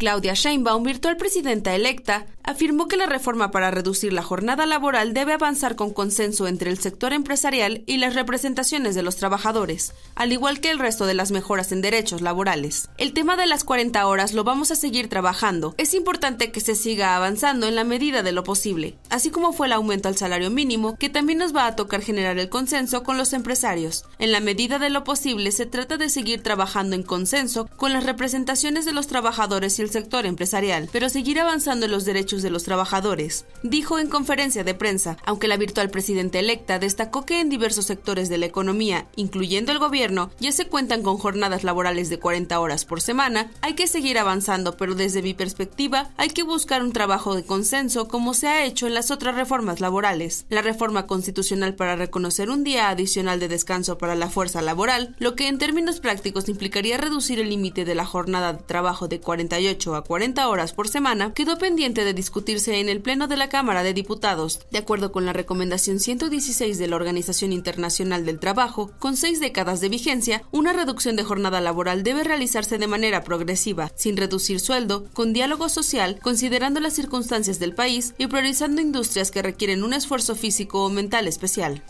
Claudia Sheinbaum, virtual presidenta electa, afirmó que la reforma para reducir la jornada laboral debe avanzar con consenso entre el sector empresarial y las representaciones de los trabajadores, al igual que el resto de las mejoras en derechos laborales. El tema de las 40 horas lo vamos a seguir trabajando. Es importante que se siga avanzando en la medida de lo posible, así como fue el aumento al salario mínimo, que también nos va a tocar generar el consenso con los empresarios. En la medida de lo posible se trata de seguir trabajando en consenso con las representaciones de los trabajadores y el sector empresarial, pero seguir avanzando en los derechos de los trabajadores, dijo en conferencia de prensa, aunque la virtual presidenta electa destacó que en diversos sectores de la economía, incluyendo el gobierno, ya se cuentan con jornadas laborales de 40 horas por semana, hay que seguir avanzando, pero desde mi perspectiva hay que buscar un trabajo de consenso como se ha hecho en las otras reformas laborales. La reforma constitucional para reconocer un día adicional de descanso para la fuerza laboral, lo que en términos prácticos implicaría reducir el límite de la jornada de trabajo de 48 a 40 horas por semana quedó pendiente de discutirse en el Pleno de la Cámara de Diputados, de acuerdo con la recomendación 116 de la Organización Internacional del Trabajo, con seis décadas de vigencia, una reducción de jornada laboral debe realizarse de manera progresiva, sin reducir sueldo, con diálogo social, considerando las circunstancias del país y priorizando industrias que requieren un esfuerzo físico o mental especial.